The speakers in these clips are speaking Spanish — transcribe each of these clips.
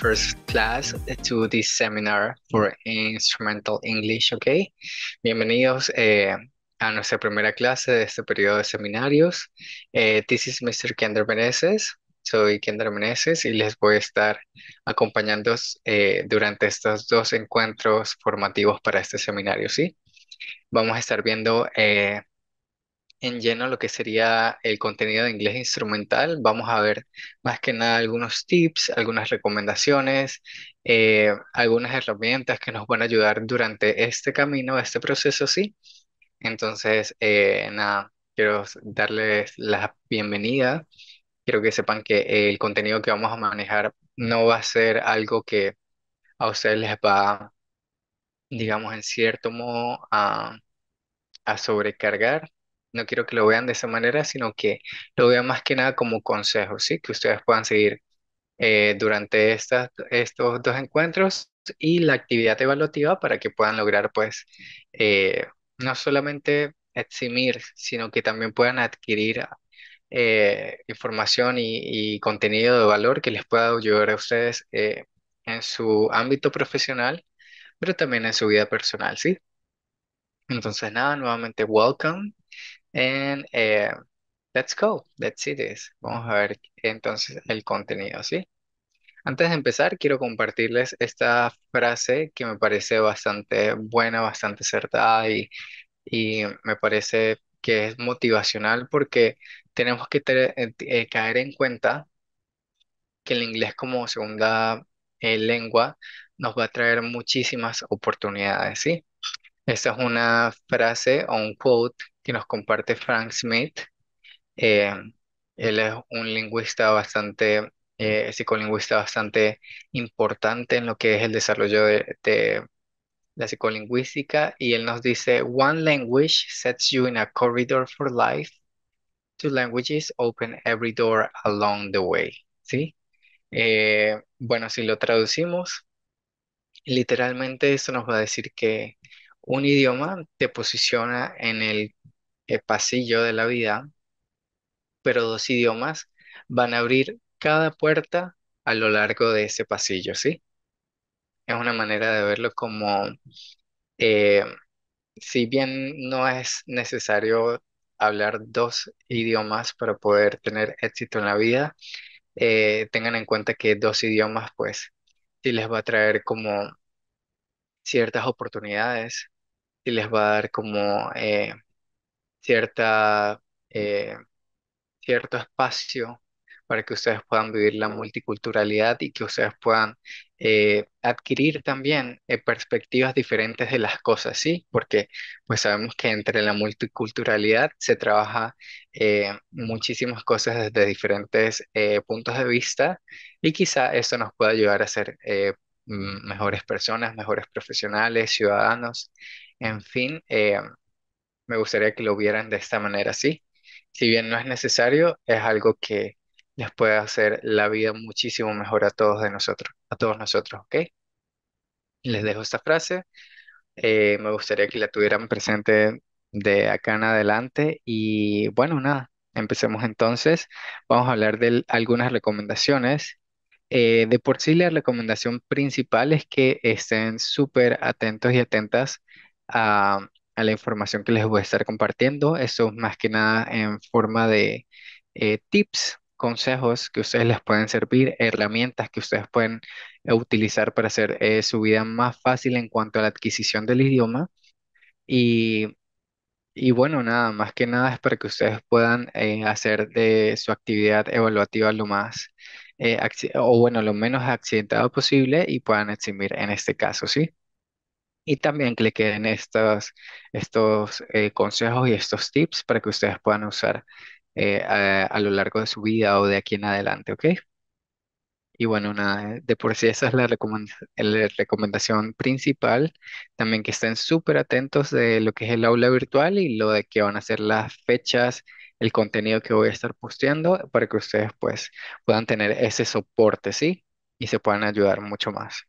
first class to this seminar for Instrumental English, ¿ok? Bienvenidos eh, a nuestra primera clase de este periodo de seminarios. Eh, this is Mr. Kendra Meneses. Soy Kendra Meneses y les voy a estar acompañando eh, durante estos dos encuentros formativos para este seminario, ¿sí? Vamos a estar viendo eh, en lleno lo que sería el contenido de inglés instrumental. Vamos a ver más que nada algunos tips, algunas recomendaciones, eh, algunas herramientas que nos van a ayudar durante este camino, este proceso, sí. Entonces, eh, nada, quiero darles la bienvenida. Quiero que sepan que el contenido que vamos a manejar no va a ser algo que a ustedes les va, digamos, en cierto modo a sobrecargar no quiero que lo vean de esa manera, sino que lo vean más que nada como consejo, ¿sí? Que ustedes puedan seguir eh, durante estas, estos dos encuentros y la actividad evaluativa para que puedan lograr, pues, eh, no solamente eximir, sino que también puedan adquirir eh, información y, y, contenido de valor que les pueda ayudar a ustedes en su ámbito profesional, pero también en su vida personal, ¿sí? Entonces, nada, nuevamente, welcome. And eh, let's go, let's see this. Vamos a ver entonces el contenido, ¿sí? Antes de empezar, quiero compartirles esta frase que me parece bastante buena, bastante acertada y, me parece que es motivacional porque tenemos que eh, eh, caer en cuenta que el inglés como segunda lengua nos va a traer muchísimas oportunidades, ¿sí? Esta es una frase o un quote que nos comparte Frank Smith. Eh, él es un lingüista bastante, eh, psicolingüista bastante importante en lo que es el desarrollo de, la psicolingüística y él nos dice, One language sets you in a corridor for life. Two languages open every door along the way. ¿Sí? Eh, bueno, si lo traducimos, literalmente eso nos va a decir que un idioma te posiciona en el el eh, pasillo de la vida, pero dos idiomas van a abrir cada puerta a lo largo de ese pasillo, ¿sí? Es una manera de verlo como, eh, si bien no es necesario hablar dos idiomas para poder tener éxito en la vida, eh, tengan en cuenta que dos idiomas, pues, sí les va a traer como ciertas oportunidades, y les va a dar como eh, cierto espacio para que ustedes puedan vivir la multiculturalidad y que ustedes puedan eh, adquirir también eh, perspectivas diferentes de las cosas, ¿sí? Porque pues sabemos que entre la multiculturalidad se trabaja muchísimas cosas desde diferentes puntos de vista y quizá eso nos pueda ayudar a ser mejores personas, mejores profesionales, ciudadanos, en fin, me gustaría que lo vieran de esta manera, sí. Si bien no es necesario, es algo que les puede hacer la vida muchísimo mejor a todos de nosotros, a todos nosotros, ¿ok? Les dejo esta frase. Eh, me gustaría que la tuvieran presente de acá en adelante y bueno, nada, empecemos entonces. Vamos a hablar de algunas recomendaciones. Eh, de por sí, la recomendación principal es que estén súper atentos y atentas a a la información que les voy a estar compartiendo. Eso más que nada en forma de eh, tips, consejos que ustedes les pueden servir, herramientas que ustedes pueden eh, utilizar para hacer eh, su vida más fácil en cuanto a la adquisición del idioma. Y, y bueno, nada, más que nada es para que ustedes puedan hacer de su actividad evaluativa lo más, o bueno, lo menos accidentado posible y puedan eximir en este caso, ¿sí? y también que le queden estos eh, consejos y estos tips para que ustedes puedan usar eh, a, lo largo de su vida o de aquí en adelante, ¿ok? Y bueno, una, eh, de por sí esa es la, recomendación principal, también que estén súper atentos de lo que es el aula virtual y lo de que van a ser las fechas, el contenido que voy a estar posteando para que ustedes pues puedan tener ese soporte, ¿sí? Y se puedan ayudar mucho más.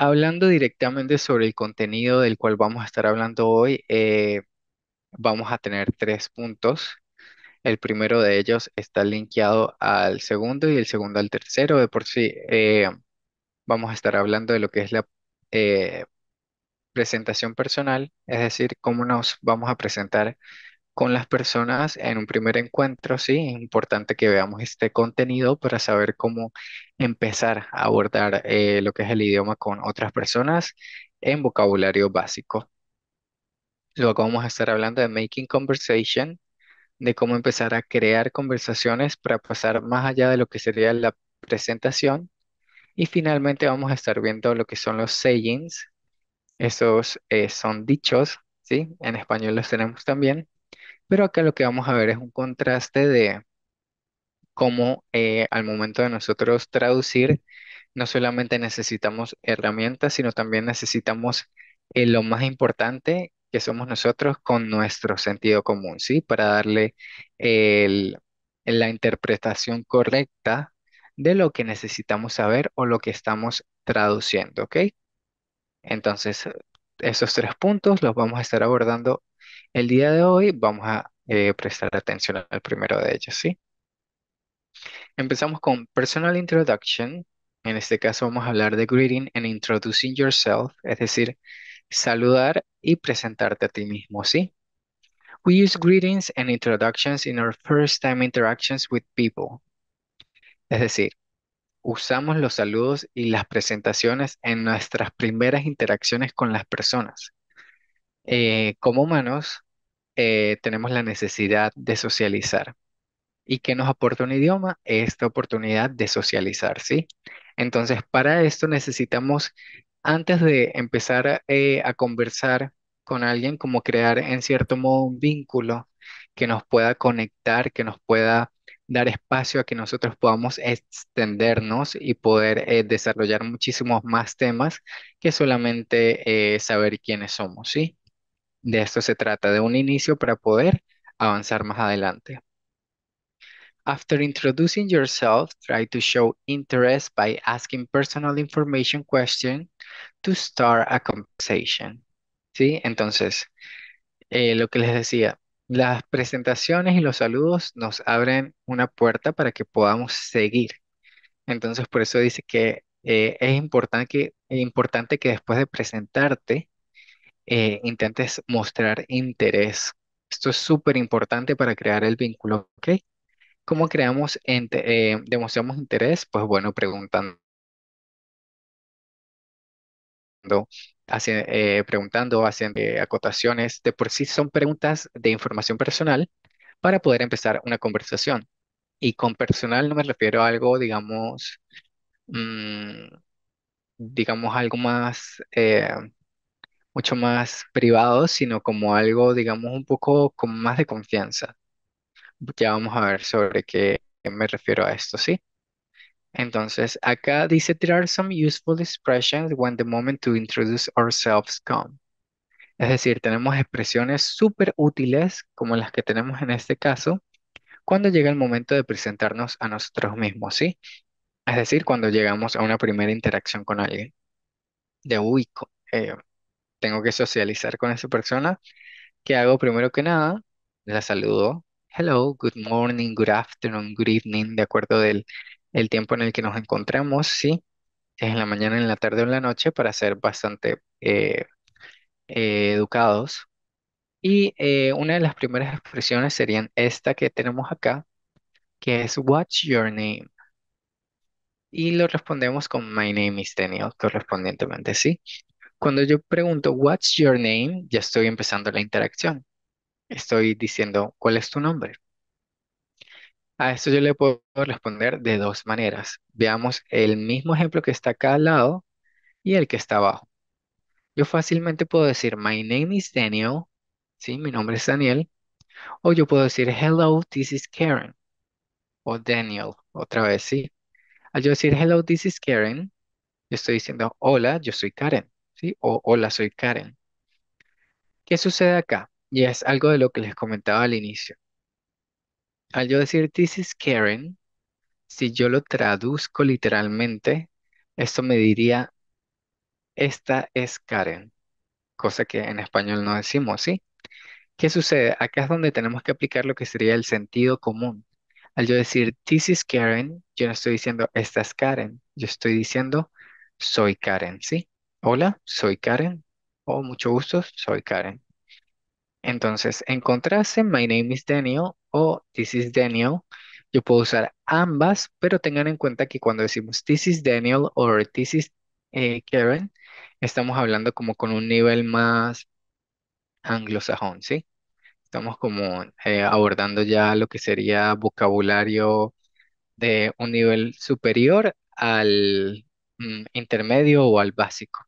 Hablando directamente sobre el contenido del cual vamos a estar hablando hoy, eh, vamos a tener tres puntos. El primero de ellos está linkeado al segundo y el segundo al tercero. De por sí, eh, vamos a estar hablando de lo que es la eh, presentación personal, es decir, cómo nos vamos a presentar con las personas en un primer encuentro, sí, es importante que veamos este contenido para saber cómo empezar a abordar eh, lo que es el idioma con otras personas en vocabulario básico. Luego vamos a estar hablando de making conversation, de cómo empezar a crear conversaciones para pasar más allá de lo que sería la presentación. Y finalmente vamos a estar viendo lo que son los sayings. Esos eh, son dichos, ¿sí? En español los tenemos también pero acá lo que vamos a ver es un contraste de cómo eh, al momento de nosotros traducir, no solamente necesitamos herramientas, sino también necesitamos eh, lo más importante que somos nosotros con nuestro sentido común, ¿sí? Para darle la interpretación correcta de lo que necesitamos saber o lo que estamos traduciendo, ¿ok? Entonces, esos tres puntos los vamos a estar abordando el día de hoy vamos a eh, prestar atención al primero de ellos, ¿sí? Empezamos con Personal Introduction. En este caso vamos a hablar de greeting and introducing yourself, es decir, saludar y presentarte a ti mismo, ¿sí? We use greetings and introductions in our first time interactions with people. Es decir, usamos los saludos y las presentaciones en nuestras primeras interacciones con las personas. Eh, como humanos eh, tenemos la necesidad de socializar. ¿Y qué nos aporta un idioma? Esta oportunidad de socializar, ¿sí? Entonces, para esto necesitamos, antes de empezar eh, a conversar con alguien, como crear en cierto modo un vínculo que nos pueda conectar, que nos pueda dar espacio a que nosotros podamos extendernos y poder desarrollar muchísimos más temas que solamente saber quiénes somos, ¿sí? De esto se trata, de un inicio para poder avanzar más adelante. After introducing yourself, try to show interest by asking personal information questions to start a conversation. ¿Sí? Entonces, eh, lo que les decía, las presentaciones y los saludos nos abren una puerta para que podamos seguir. Entonces, por eso dice que eh, es importante que, es importante que después de presentarte, eh, intentes mostrar interés. Esto es súper importante para crear el vínculo, ¿ok? ¿Cómo creamos, eh, demostramos interés? Pues bueno, preguntando, eh, preguntando, haciendo acotaciones. De por sí son preguntas de información personal para poder empezar una conversación. Y con personal no me refiero a algo, digamos, mm, digamos, algo más mucho más privado, sino como algo, digamos, un poco con más de confianza. Ya vamos a ver sobre qué me refiero a esto, ¿sí? Entonces, acá dice, there are some useful expressions when the moment to introduce ourselves come. Es decir, tenemos expresiones súper útiles, como las que tenemos en este caso, cuando llega el momento de presentarnos a nosotros mismos, ¿sí? Es decir, cuando llegamos a una primera interacción con alguien. De, uy, eh, tengo que socializar con esa persona, ¿qué hago primero que nada? La saludo. Hello, good morning, good afternoon, good evening, de acuerdo del tiempo en el que nos encontramos, ¿sí? es en la mañana, en la tarde o en la noche, para ser bastante eh, eh, educados. Y eh, una de las primeras expresiones serían esta que tenemos acá, que es What's your name? Y lo respondemos con My name is Daniel, correspondientemente, ¿sí? Cuando yo pregunto, What's your name? ya estoy empezando la interacción. Estoy diciendo, ¿cuál es tu nombre? A esto yo le puedo responder de dos maneras. Veamos el mismo ejemplo que está acá al lado y el que está abajo. Yo fácilmente puedo decir, My name is Daniel. Sí, mi nombre es Daniel. O yo puedo decir, Hello, this is Karen. O Daniel, otra vez, sí. Al yo decir, Hello, this is Karen, yo estoy diciendo, Hola, yo soy Karen. ¿sí? O hola, soy Karen. ¿Qué sucede acá? Y es algo de lo que les comentaba al inicio. Al yo decir this is Karen, si yo lo traduzco literalmente, esto me diría esta es Karen, cosa que en español no decimos, ¿sí? ¿Qué sucede? Acá es donde tenemos que aplicar lo que sería el sentido común. Al yo decir this is Karen, yo no estoy diciendo esta es Karen, yo estoy diciendo soy Karen, ¿sí? Hola, soy Karen. Oh, mucho gusto, soy Karen. Entonces, en my name is Daniel o this is Daniel. Yo puedo usar ambas, pero tengan en cuenta que cuando decimos this is Daniel o this is eh, Karen, estamos hablando como con un nivel más anglosajón, ¿sí? Estamos como eh, abordando ya lo que sería vocabulario de un nivel superior al mm, intermedio o al básico.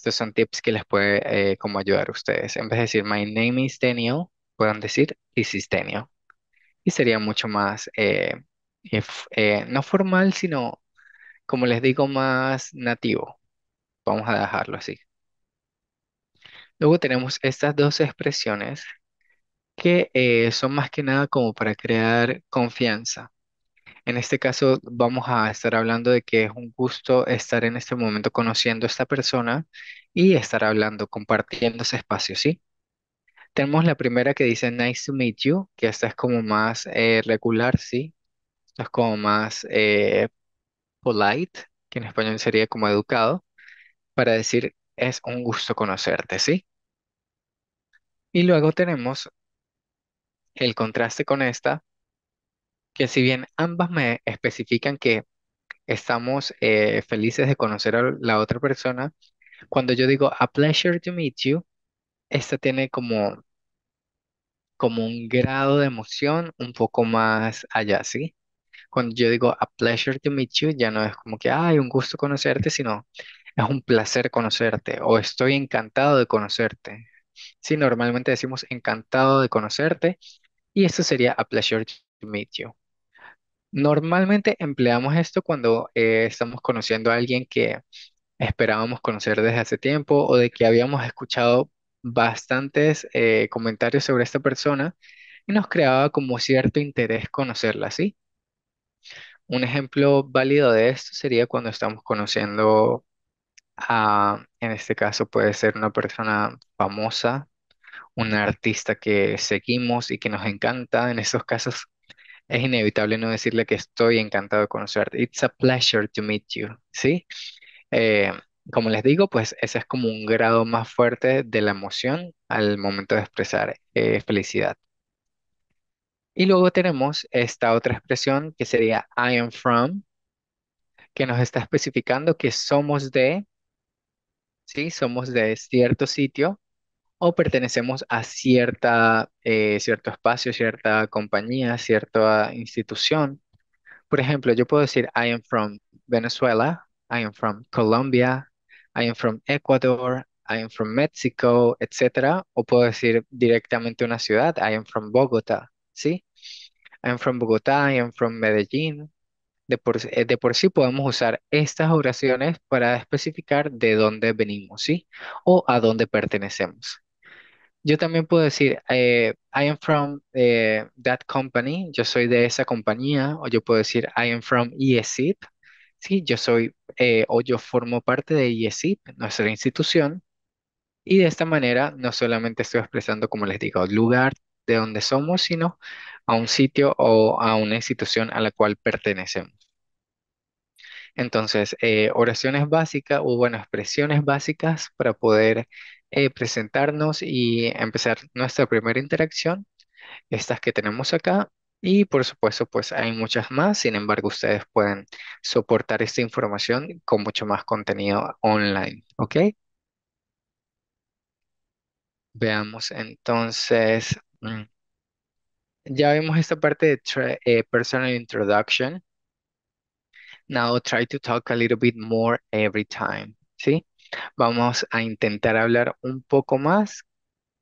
Estos son tips que les puede eh, como ayudar a ustedes. En vez de decir, my name is Daniel, puedan decir, this is Daniel. Y sería mucho más, eh, eh, no formal, sino, como les digo, más nativo. Vamos a dejarlo así. Luego tenemos estas dos expresiones que son más que nada como para crear confianza. En este caso, vamos a estar hablando de que es un gusto estar en este momento conociendo a esta persona y estar hablando, compartiendo ese espacio, ¿sí? Tenemos la primera que dice nice to meet you, que esta es como más eh, regular, ¿sí? es como más eh, polite, que en español sería como educado, para decir es un gusto conocerte, ¿sí? Y luego tenemos el contraste con esta, que si bien ambas me especifican que estamos eh, felices de conocer a la otra persona, cuando yo digo a pleasure to meet you, esta tiene como, como un grado de emoción un poco más allá, ¿sí? Cuando yo digo a pleasure to meet you, ya no es como que, hay un gusto conocerte, sino es un placer conocerte o estoy encantado de conocerte. Sí, normalmente decimos encantado de conocerte y esto sería a pleasure to meet you. Normalmente empleamos esto cuando eh, estamos conociendo a alguien que esperábamos conocer desde hace tiempo o de que habíamos escuchado bastantes eh, comentarios sobre esta persona y nos creaba como cierto interés conocerla, ¿sí? Un ejemplo válido de esto sería cuando estamos conociendo a, en este caso puede ser una persona famosa, una artista que seguimos y que nos encanta. En estos casos es inevitable no decirle que estoy encantado de conocerte. It's a pleasure to meet you, ¿sí? Eh, como les digo, pues ese es como un grado más fuerte de la emoción al momento de expresar eh, felicidad. Y luego tenemos esta otra expresión que sería I am from, que nos está especificando que somos de, ¿sí? Somos de cierto sitio o pertenecemos a cierta, eh, cierto espacio, cierta compañía, cierta institución. Por ejemplo, yo puedo decir, I am from Venezuela, I am from Colombia, I am from Ecuador, I am from Mexico, etc. O puedo decir directamente una ciudad, I am from Bogotá, ¿sí? I am from Bogotá, I am from Medellín. De por, eh, de por sí podemos usar estas oraciones para especificar de dónde venimos, ¿sí? O a dónde pertenecemos. Yo también puedo decir, eh, I am from eh, that company, yo soy de esa compañía, o yo puedo decir, I am from ESIP, sí, yo soy eh, o yo formo parte de ESIP, nuestra institución, y de esta manera no solamente estoy expresando, como les digo, el lugar de donde somos, sino a un sitio o a una institución a la cual pertenecemos. Entonces, oraciones básicas o, bueno, expresiones básicas para poder eh, presentarnos y empezar nuestra primera interacción, estas que tenemos acá. Y por supuesto, pues hay muchas más, sin embargo, ustedes pueden soportar esta información con mucho más contenido online, ¿ok? Veamos entonces, mm, ya vimos esta parte de eh, personal introduction. Now try to talk a little bit more every time, ¿sí? Vamos a intentar hablar un poco más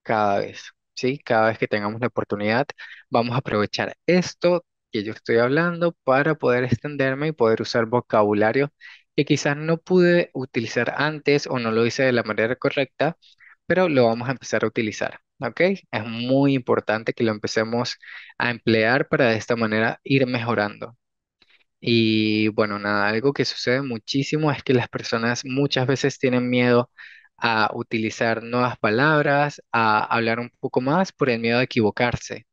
cada vez, ¿sí? Cada vez que tengamos la oportunidad, vamos a aprovechar esto que yo estoy hablando para poder extenderme y poder usar vocabulario que quizás no pude utilizar antes o no lo hice de la manera correcta, pero lo vamos a empezar a utilizar, ¿ok? Es muy importante que lo empecemos a emplear para de esta manera ir mejorando. Y bueno, nada, algo que sucede muchísimo es que las personas muchas veces tienen miedo a utilizar nuevas palabras, a hablar un poco más por el miedo a equivocarse,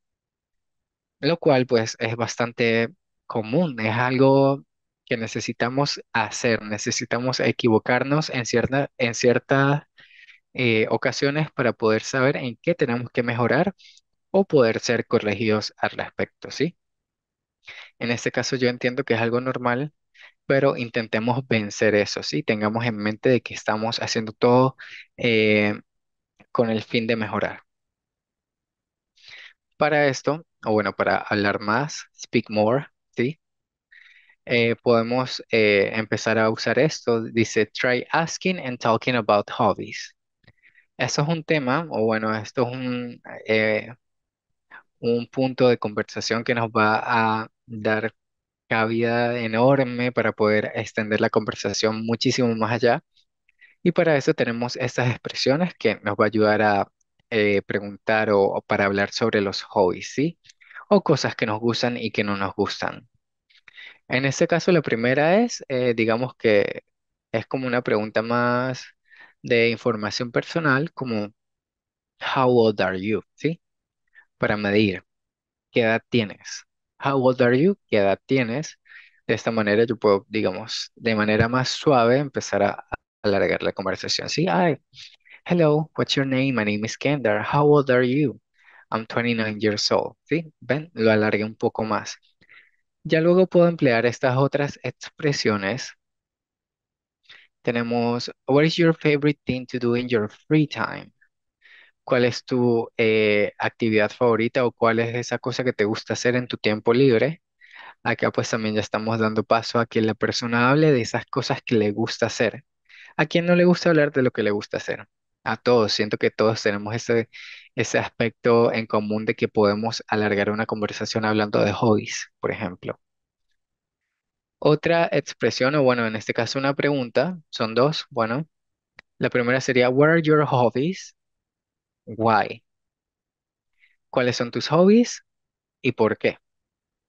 lo cual pues es bastante común, es algo que necesitamos hacer, necesitamos equivocarnos en cierta, en ciertas eh, ocasiones para poder saber en qué tenemos que mejorar o poder ser corregidos al respecto, ¿sí? En este caso yo entiendo que es algo normal, pero intentemos vencer eso, ¿sí? Tengamos en mente de que estamos haciendo todo eh, con el fin de mejorar. Para esto, o bueno, para hablar más, speak more, ¿sí? Eh, podemos eh, empezar a usar esto. Dice, try asking and talking about hobbies. Eso es un tema, o bueno, esto es un, un punto de conversación que nos va a dar cabida enorme para poder extender la conversación muchísimo más allá. Y para eso tenemos estas expresiones que nos va a ayudar a eh, preguntar o, para hablar sobre los hobbies, ¿sí? O cosas que nos gustan y que no nos gustan. En este caso, la primera es, eh, digamos que es como una pregunta más de información personal, como How old are you? ¿Sí? Para medir qué edad tienes how old are you? ¿Qué edad tienes? De esta manera yo puedo, digamos, de manera más suave empezar a, alargar la conversación. Sí, hi, hello, what's your name? My name is Kendra. How old are you? I'm 29 years old. ¿Sí? ¿Ven? Lo alargué un poco más. Ya luego puedo emplear estas otras expresiones. Tenemos, what is your favorite thing to do in your free time? cuál es tu eh, actividad favorita o cuál es esa cosa que te gusta hacer en tu tiempo libre. Acá pues también ya estamos dando paso a que la persona hable de esas cosas que le gusta hacer. ¿A quién no le gusta hablar de lo que le gusta hacer? A todos, siento que todos tenemos ese, ese aspecto en común de que podemos alargar una conversación hablando de hobbies, por ejemplo. Otra expresión, o bueno, en este caso una pregunta, son dos, bueno, la primera sería, What are your hobbies? why. ¿Cuáles son tus hobbies y por qué?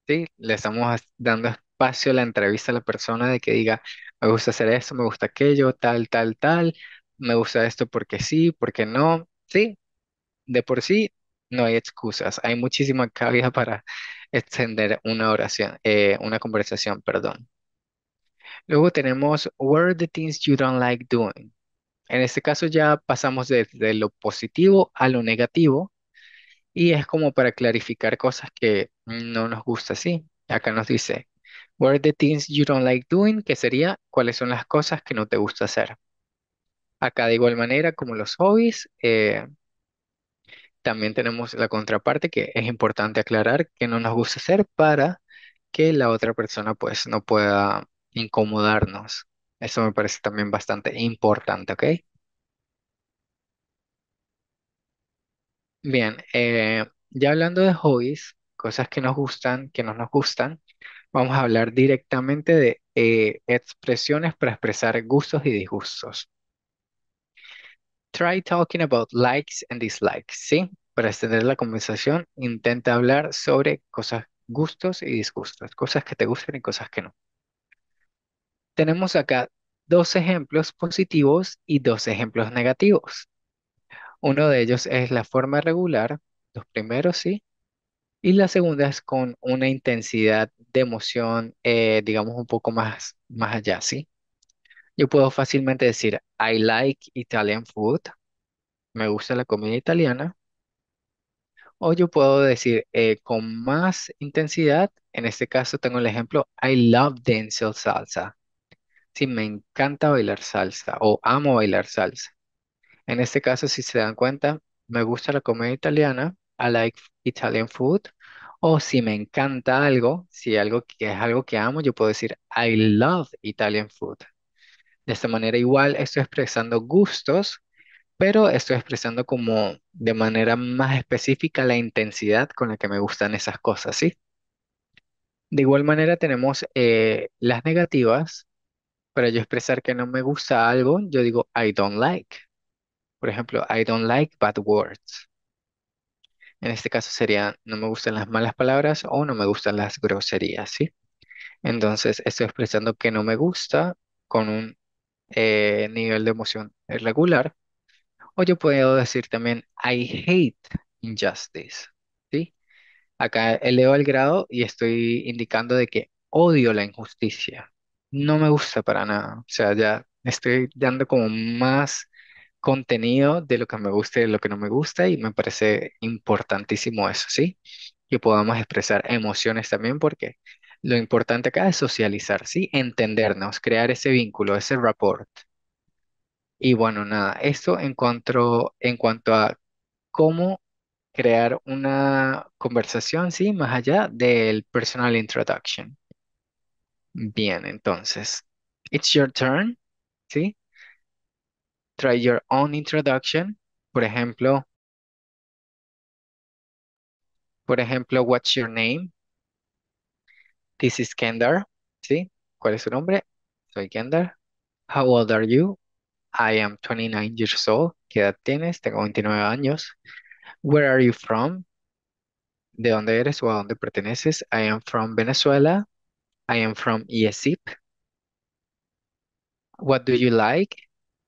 ¿Sí? Le estamos dando espacio a la entrevista a la persona de que diga, me gusta hacer esto, me gusta aquello, tal, tal, tal, me gusta esto porque sí, porque no, ¿sí? De por sí no hay excusas, hay muchísima cabida para extender una oración, eh, una conversación, perdón. Luego tenemos, what are the things you don't like doing? En este caso ya pasamos desde lo positivo a lo negativo y es como para clarificar cosas que no nos gusta, así. Acá nos dice, what are the things you don't like doing? Que sería, ¿cuáles son las cosas que no te gusta hacer? Acá de igual manera, como los hobbies, eh, también tenemos la contraparte que es importante aclarar que no nos gusta hacer para que la otra persona pues no pueda incomodarnos. Eso me parece también bastante importante, ¿ok? Bien, eh, ya hablando de hobbies, cosas que nos gustan, que no nos gustan, vamos a hablar directamente de eh, expresiones para expresar gustos y disgustos. Try talking about likes and dislikes, ¿sí? Para extender la conversación, intenta hablar sobre cosas, gustos y disgustos, cosas que te gustan y cosas que no tenemos acá dos ejemplos positivos y dos ejemplos negativos. Uno de ellos es la forma regular, los primeros sí, y la segunda es con una intensidad de emoción, eh, digamos, un poco más, más allá, ¿sí? Yo puedo fácilmente decir, I like Italian food, me gusta la comida italiana, o yo puedo decir eh, con más intensidad, en este caso tengo el ejemplo, I love Denzel Salsa, si me encanta bailar salsa o amo bailar salsa. En este caso, si se dan cuenta, me gusta la comida italiana, I like Italian food, o si me encanta algo, si algo que es algo que amo, yo puedo decir I love Italian food. De esta manera igual estoy expresando gustos, pero estoy expresando como de manera más específica la intensidad con la que me gustan esas cosas, ¿sí? De igual manera tenemos eh, las negativas para yo expresar que no me gusta algo, yo digo I don't like. Por ejemplo, I don't like bad words. En este caso sería no me gustan las malas palabras o no me gustan las groserías, ¿sí? Entonces estoy expresando que no me gusta con un eh, nivel de emoción irregular. O yo puedo decir también I hate injustice, Acá elevo el grado y estoy indicando de que odio la injusticia no me gusta para nada. O sea, ya estoy dando como más contenido de lo que me gusta y de lo que no me gusta y me parece importantísimo eso, ¿sí? Que podamos expresar emociones también porque lo importante acá es socializar, ¿sí? Entendernos, crear ese vínculo, ese rapport. Y bueno, nada, esto en en cuanto a cómo crear una conversación, ¿sí? Más allá del personal introduction. Bien, entonces, it's your turn, ¿sí? Try your own introduction. Por ejemplo, por ejemplo, what's your name? This is Kendar, ¿sí? ¿Cuál es su nombre? Soy Kendar. How old are you? I am 29 years old. ¿Qué edad tienes? Tengo 29 años. Where are you from? ¿De dónde eres o a dónde perteneces? I am from Venezuela. I am from ESIP. What do you like?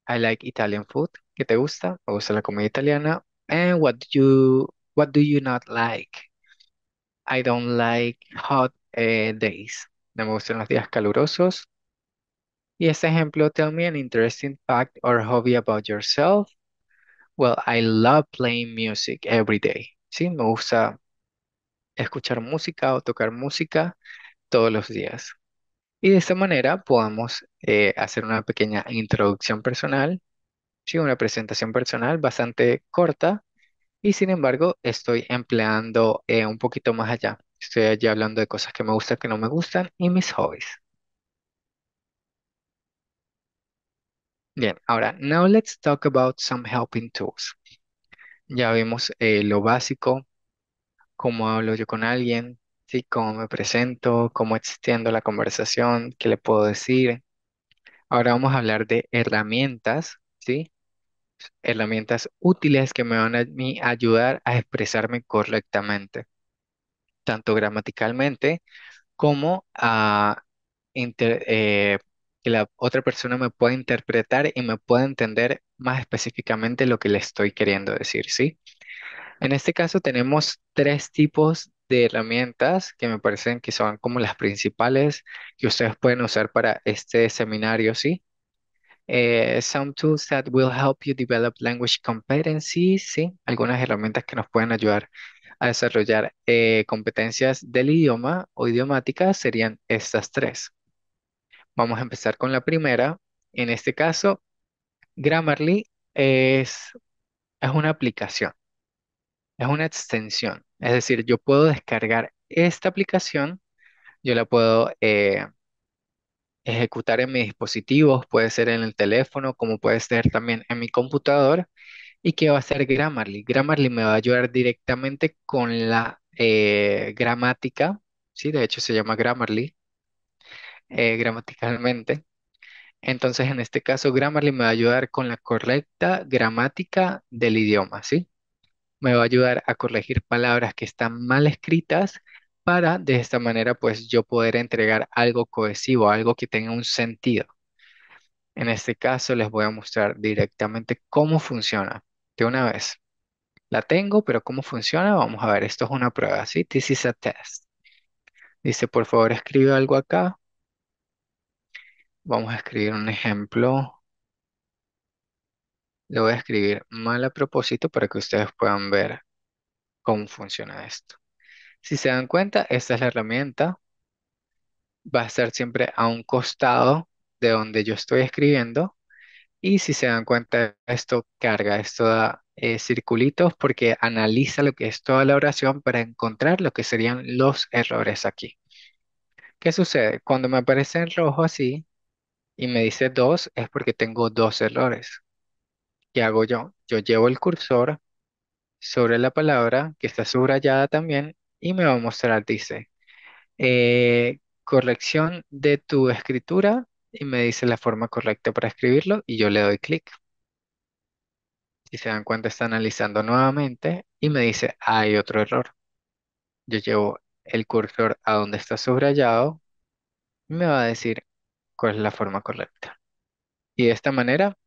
I like Italian food. ¿Qué te gusta? Me gusta la comida italiana. And what do you what do you not like? I don't like hot uh, days. No me gustan los días calurosos. Y este ejemplo, tell me an interesting fact or hobby about yourself. Well, I love playing music every day. Sí, me gusta escuchar música o tocar música. todos los días. Y de esta manera podamos eh, hacer una pequeña introducción personal, ¿sí? una presentación personal bastante corta y sin embargo estoy empleando eh, un poquito más allá. Estoy allí hablando de cosas que me gustan, que no me gustan y mis hobbies. Bien, ahora, now let's talk about some helping tools. Ya vimos eh, lo básico, cómo hablo yo con alguien, cómo me presento, cómo extiendo la conversación, qué le puedo decir. Ahora vamos a hablar de herramientas, ¿sí? Herramientas útiles que me van a ayudar a expresarme correctamente, tanto gramaticalmente como a ah, eh, que la otra persona me pueda interpretar y me pueda entender más específicamente lo que le estoy queriendo decir, ¿sí? En este caso tenemos tres tipos de herramientas que me parecen que son como las principales que ustedes pueden usar para este seminario, ¿sí? Eh, some tools that will help you develop language competencies, ¿sí? Algunas herramientas que nos pueden ayudar a desarrollar eh, competencias del idioma o idiomática serían estas tres. Vamos a empezar con la primera. En este caso, Grammarly es, es una aplicación, es una extensión es decir, yo puedo descargar esta aplicación, yo la puedo eh, ejecutar en mis dispositivos, puede ser en el teléfono, como puede ser también en mi computador. ¿Y qué va a hacer Grammarly? Grammarly me va a ayudar directamente con la eh, gramática, ¿sí? De hecho se llama Grammarly, eh, gramaticalmente. Entonces, en este caso, Grammarly me va a ayudar con la correcta gramática del idioma, ¿sí? me va a ayudar a corregir palabras que están mal escritas para de esta manera pues yo poder entregar algo cohesivo, algo que tenga un sentido. En este caso les voy a mostrar directamente cómo funciona de una vez. La tengo, pero ¿cómo funciona? Vamos a ver, esto es una prueba, ¿sí? This is a test. Dice, por favor, escribe algo acá. Vamos a escribir un ejemplo. Le voy a escribir mal a propósito para que ustedes puedan ver cómo funciona esto. Si se dan cuenta, esta es la herramienta. Va a estar siempre a un costado de donde yo estoy escribiendo. Y si se dan cuenta, esto carga, esto da eh, circulitos porque analiza lo que es toda la oración para encontrar lo que serían los errores aquí. ¿Qué sucede? Cuando me aparece en rojo así y me dice dos, es porque tengo dos errores. ¿Qué hago yo? Yo llevo el cursor sobre la palabra que está subrayada también y me va a mostrar, dice, eh, corrección de tu escritura y me dice la forma correcta para escribirlo y yo le doy clic. Si se dan cuenta, está analizando nuevamente y me dice, hay otro error. Yo llevo el cursor a donde está subrayado y me va a decir cuál es la forma correcta. Y de esta manera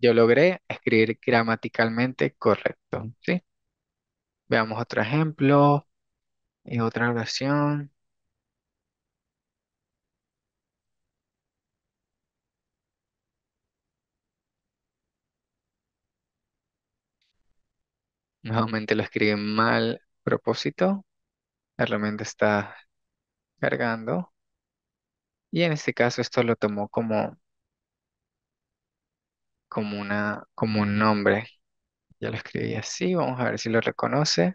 yo logré escribir gramaticalmente correcto, ¿sí? Veamos otro ejemplo y otra oración. Nuevamente lo escribí mal propósito. La herramienta está cargando. Y en este caso esto lo tomó como como una, como un nombre. Ya lo escribí así, vamos a ver si lo reconoce.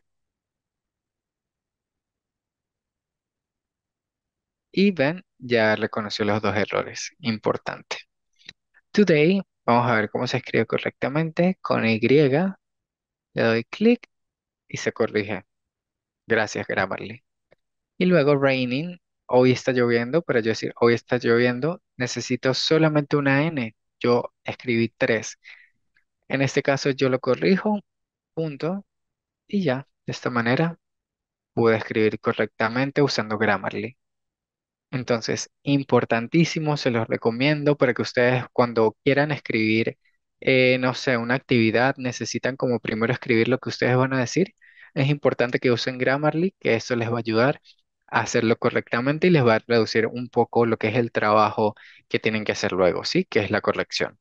Y ven, ya reconoció los dos errores. Importante. Today, vamos a ver cómo se escribe correctamente. Con Y, le doy clic y se corrige. Gracias, grabarle Y luego raining, hoy está lloviendo, para yo decir hoy está lloviendo, necesito solamente una N yo escribí tres. En este caso yo lo corrijo, punto, y ya, de esta manera puedo escribir correctamente usando Grammarly. Entonces, importantísimo, se los recomiendo para que ustedes cuando quieran escribir, eh, no sé, una actividad, necesitan como primero escribir lo que ustedes van a decir. Es importante que usen Grammarly, que eso les va a ayudar hacerlo correctamente y les va a reducir un poco lo que es el trabajo que tienen que hacer luego, ¿sí? Que es la corrección.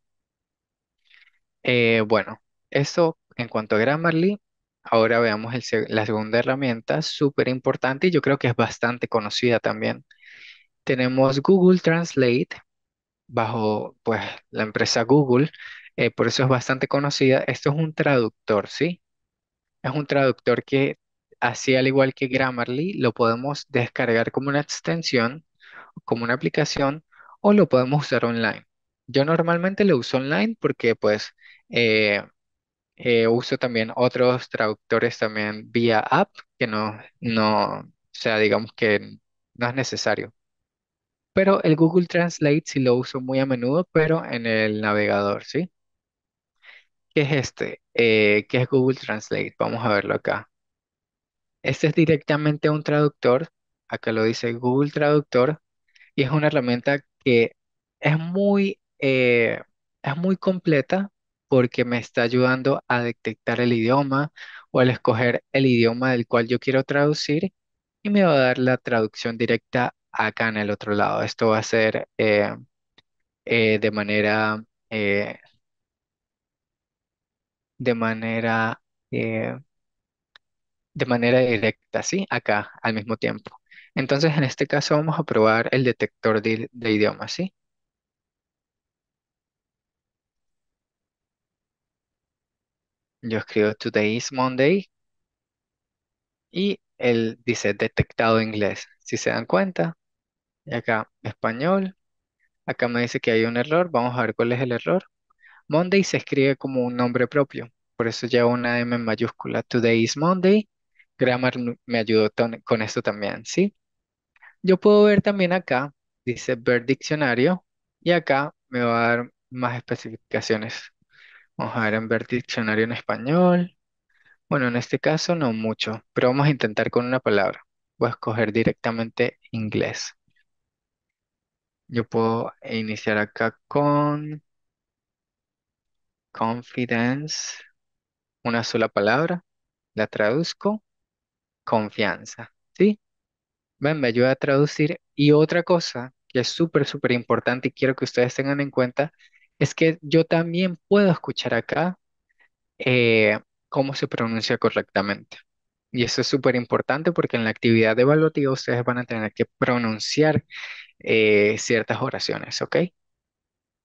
Eh, bueno, eso en cuanto a Grammarly. Ahora veamos el la segunda herramienta, súper importante y yo creo que es bastante conocida también. Tenemos Google Translate bajo pues, la empresa Google, eh, por eso es bastante conocida. Esto es un traductor, ¿sí? Es un traductor que Así, al igual que Grammarly, lo podemos descargar como una extensión, como una aplicación, o lo podemos usar online. Yo normalmente lo uso online porque pues eh, eh, uso también otros traductores también vía app, que no, no, o sea, digamos que no es necesario. Pero el Google Translate sí lo uso muy a menudo, pero en el navegador, ¿sí? ¿Qué es este? Eh, ¿qué es Google Translate? Vamos a verlo acá. Este es directamente un traductor, acá lo dice Google Traductor, y es una herramienta que es muy, eh, es muy completa porque me está ayudando a detectar el idioma o al escoger el idioma del cual yo quiero traducir y me va a dar la traducción directa acá en el otro lado. Esto va a ser eh, eh, de manera, de manera de manera directa, ¿sí? Acá, al mismo tiempo. Entonces, en este caso vamos a probar el detector de, idioma, idiomas, ¿sí? Yo escribo Today is Monday y él dice detectado inglés. Si se dan cuenta, y acá español. Acá me dice que hay un error. Vamos a ver cuál es el error. Monday se escribe como un nombre propio. Por eso lleva una M en mayúscula. Today is Monday. Grammar me ayudó con esto también, ¿sí? Yo puedo ver también acá, dice ver diccionario, y acá me va a dar más especificaciones. Vamos a ver en ver diccionario en español. Bueno, en este caso no mucho, pero vamos a intentar con una palabra. Voy a escoger directamente inglés. Yo puedo iniciar acá con confidence, una sola palabra, la traduzco confianza, ¿sí? Ven, me ayuda a traducir. Y otra cosa que es súper, súper importante y quiero que ustedes tengan en cuenta es que yo también puedo escuchar acá eh, cómo se pronuncia correctamente. Y eso es súper importante porque en la actividad evaluativa ustedes van a tener que pronunciar eh, ciertas oraciones, ¿ok?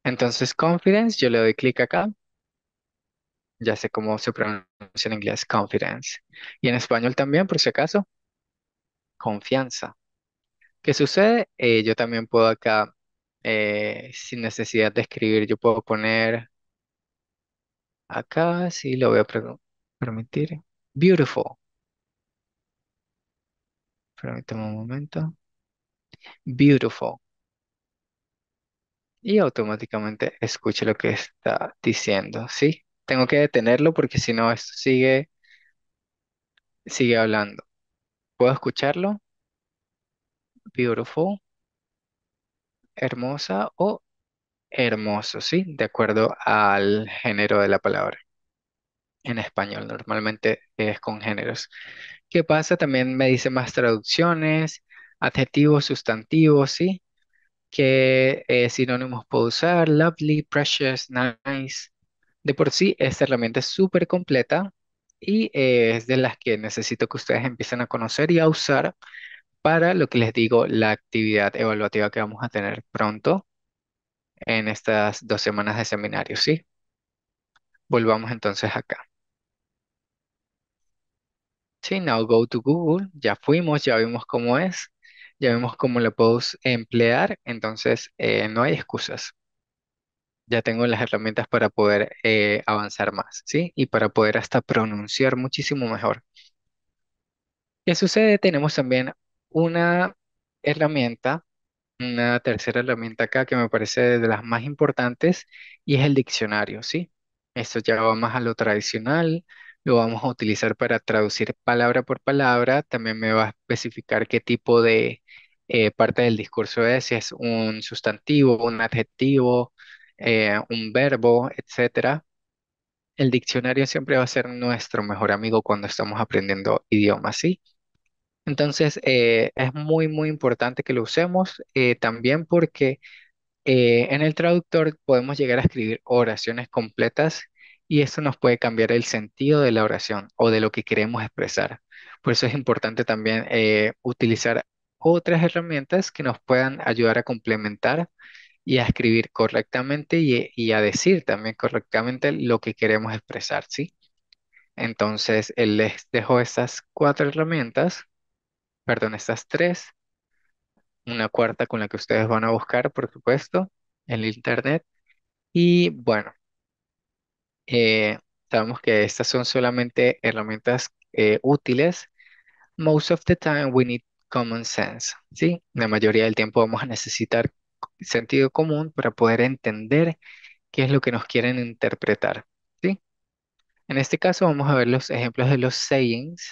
Entonces, confidence, yo le doy clic acá ya sé cómo se pronuncia en inglés, confidence. Y en español también, por si acaso, confianza. ¿Qué sucede? Eh, yo también puedo acá, eh, sin necesidad de escribir, yo puedo poner acá, si lo voy a permitir. Beautiful. Permítame un momento. Beautiful. Y automáticamente escuche lo que está diciendo, ¿sí? Tengo que detenerlo porque si no, esto sigue, sigue hablando. ¿Puedo escucharlo? Beautiful, hermosa o hermoso, ¿sí? De acuerdo al género de la palabra. En español normalmente es con géneros. ¿Qué pasa? También me dice más traducciones, adjetivos, sustantivos, ¿sí? ¿Qué eh, sinónimos puedo usar? Lovely, precious, nice. De por sí, esta herramienta es súper completa y eh, es de las que necesito que ustedes empiecen a conocer y a usar para lo que les digo, la actividad evaluativa que vamos a tener pronto en estas dos semanas de seminario, ¿sí? Volvamos entonces acá. Sí, now go to Google. Ya fuimos, ya vimos cómo es, ya vimos cómo lo puedo emplear, entonces eh, no hay excusas ya tengo las herramientas para poder eh, avanzar más, ¿sí? Y para poder hasta pronunciar muchísimo mejor. ¿Qué sucede? Tenemos también una herramienta, una tercera herramienta acá que me parece de las más importantes y es el diccionario, ¿sí? Esto ya va más a lo tradicional, lo vamos a utilizar para traducir palabra por palabra, también me va a especificar qué tipo de eh, parte del discurso es, si es un sustantivo, un adjetivo, eh, un verbo, etcétera. El diccionario siempre va a ser nuestro mejor amigo cuando estamos aprendiendo idiomas, ¿sí? Entonces, eh, es muy, muy importante que lo usemos eh, también porque en el traductor podemos llegar a escribir oraciones completas y eso nos puede cambiar el sentido de la oración o de lo que queremos expresar. Por eso es importante también utilizar otras herramientas que nos puedan ayudar a complementar y a escribir correctamente y, a decir también correctamente lo que queremos expresar, ¿sí? Entonces, él les dejó estas cuatro herramientas, perdón, estas tres, una cuarta con la que ustedes van a buscar, por supuesto, en internet. Y bueno, eh, sabemos que estas son solamente herramientas eh, útiles. Most of the time we need common sense, ¿sí? La mayoría del tiempo vamos a necesitar sentido común para poder entender qué es lo que nos quieren interpretar. ¿sí? En este caso vamos a ver los ejemplos de los sayings,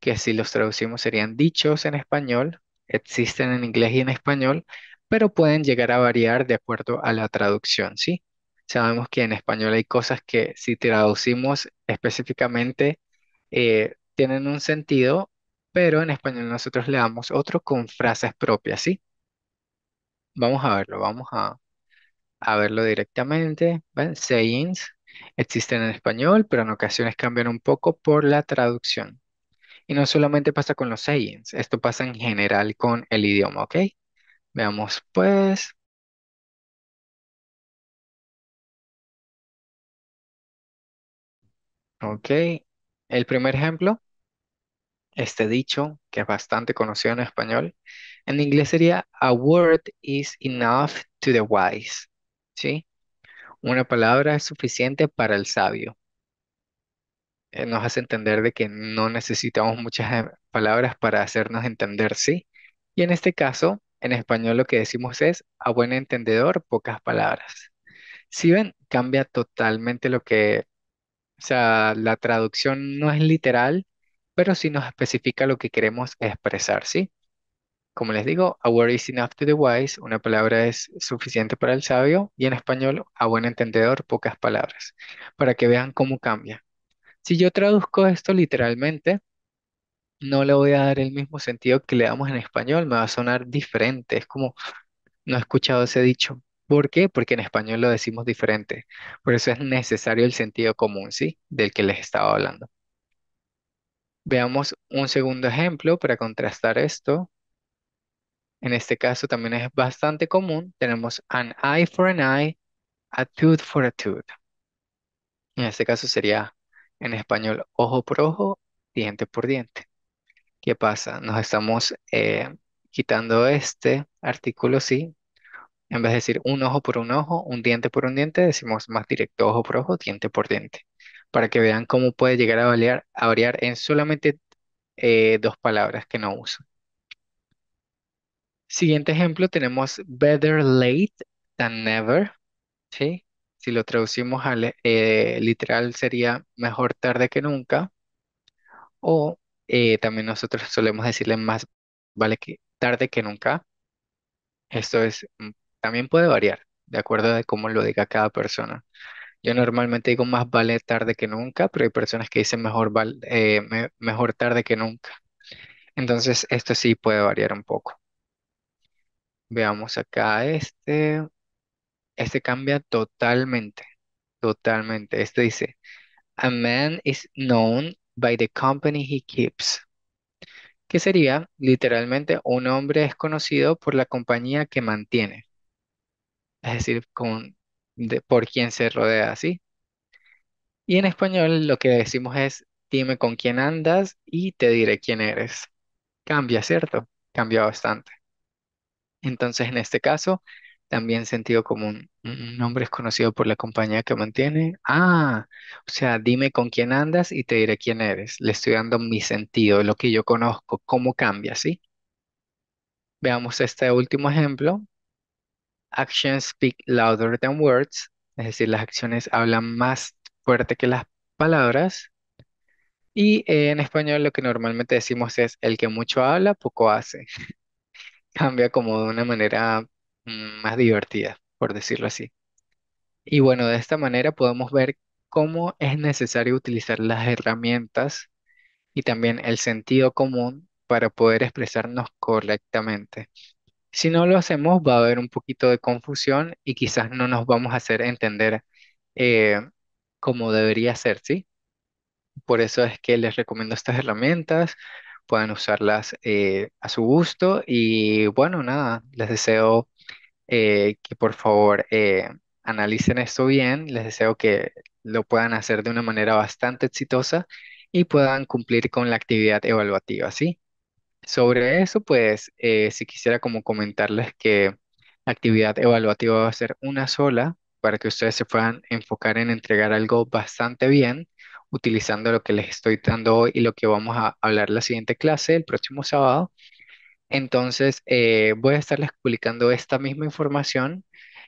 que si los traducimos serían dichos en español, existen en inglés y en español, pero pueden llegar a variar de acuerdo a la traducción, ¿sí? Sabemos que en español hay cosas que si traducimos específicamente eh, tienen un sentido, pero en español nosotros le damos otro con frases propias, ¿sí? Vamos a verlo, vamos a, verlo directamente. ¿Ven? Sayings existen en español, pero en ocasiones cambian un poco por la traducción. Y no solamente pasa con los sayings, esto pasa en general con el idioma, ¿ok? Veamos pues. Ok, el primer ejemplo, este dicho que es bastante conocido en español, en inglés sería a word is enough to the wise. ¿Sí? Una palabra es suficiente para el sabio. Eh, nos hace entender de que no necesitamos muchas eh, palabras para hacernos entender, ¿sí? Y en este caso, en español lo que decimos es a buen entendedor, pocas palabras. Si ven, cambia totalmente lo que, o sea, la traducción no es literal, pero sí nos especifica lo que queremos expresar, ¿sí? Como les digo, a word is enough to the wise, una palabra es suficiente para el sabio, y en español, a buen entendedor, pocas palabras, para que vean cómo cambia. Si yo traduzco esto literalmente, no le voy a dar el mismo sentido que le damos en español, me va a sonar diferente, es como, no he escuchado ese dicho. ¿Por qué? Porque en español lo decimos diferente. Por eso es necesario el sentido común, ¿sí? Del que les estaba hablando. Veamos un segundo ejemplo para contrastar esto. En este caso también es bastante común. Tenemos an eye for an eye, a tooth for a tooth. En este caso sería en español ojo por ojo, diente por diente. ¿Qué pasa? Nos estamos eh, quitando este artículo, sí. En vez de decir un ojo por un ojo, un diente por un diente, decimos más directo ojo por ojo, diente por diente. Para que vean cómo puede llegar a variar, en solamente eh, dos palabras que no usan. Siguiente ejemplo tenemos better late than never, Si lo traducimos al eh, literal sería mejor tarde que nunca. O eh, también nosotros solemos decirle más vale que tarde que nunca. Esto es, mm, también puede variar de acuerdo a cómo lo diga cada persona. Yo normalmente digo más vale tarde que nunca, pero hay personas que dicen mejor, eh, mejor tarde que nunca. Entonces, esto sí puede variar un poco. Veamos acá este. Este cambia totalmente, totalmente. Este dice, a man is known by the company he keeps. Que sería literalmente un hombre es conocido por la compañía que mantiene. Es decir, con, de, por quien se rodea, ¿sí? Y en español lo que decimos es, dime con quién andas y te diré quién eres. Cambia, ¿cierto? Cambia bastante. Entonces, en este caso, también sentido común. Un nombre es conocido por la compañía que mantiene. Ah, o sea, dime con quién andas y te diré quién eres. Le estoy dando mi sentido, lo que yo conozco, cómo cambia, ¿sí? Veamos este último ejemplo. Actions speak louder than words, es decir, las acciones hablan más fuerte que las palabras. Y en español lo que normalmente decimos es el que mucho habla, poco hace. cambia como de una manera mm, más divertida, por decirlo así. Y bueno, de esta manera podemos ver cómo es necesario utilizar las herramientas y también el sentido común para poder expresarnos correctamente. Si no lo hacemos, va a haber un poquito de confusión y quizás no nos vamos a hacer entender eh, como debería ser, ¿sí? Por eso es que les recomiendo estas herramientas puedan usarlas eh, a su gusto y bueno, nada, les deseo eh, que por favor eh, analicen esto bien, les deseo que lo puedan hacer de una manera bastante exitosa y puedan cumplir con la actividad evaluativa, ¿sí? Sobre eso, pues, si quisiera como comentarles que la actividad evaluativa va a ser una sola para que ustedes se puedan enfocar en entregar algo bastante bien utilizando lo que les estoy dando hoy y lo que vamos a hablar la siguiente clase, el próximo sábado. Entonces, eh, voy a estarles publicando esta misma información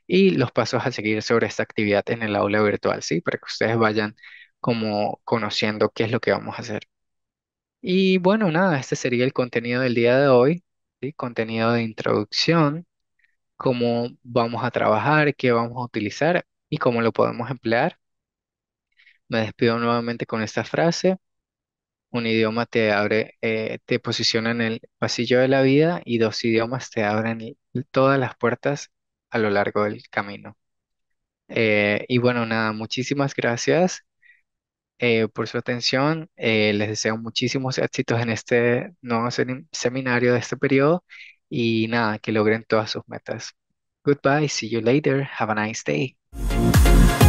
y los pasos a seguir sobre esta actividad en el aula virtual, ¿sí? Para que ustedes vayan como conociendo qué es lo que vamos a hacer. Y bueno, nada, este sería el contenido del día de hoy, ¿sí? Contenido de introducción, cómo vamos a trabajar, qué vamos a utilizar y cómo lo podemos emplear. Me despido nuevamente con esta frase. Un idioma te abre, eh, te posiciona en el pasillo de la vida y dos idiomas te abren todas las puertas a lo largo del camino. Eh, y bueno, nada, muchísimas gracias eh, por su atención. les deseo muchísimos éxitos en este nuevo seminario de este periodo y nada, que logren todas sus metas. Goodbye, see you later, have a nice day.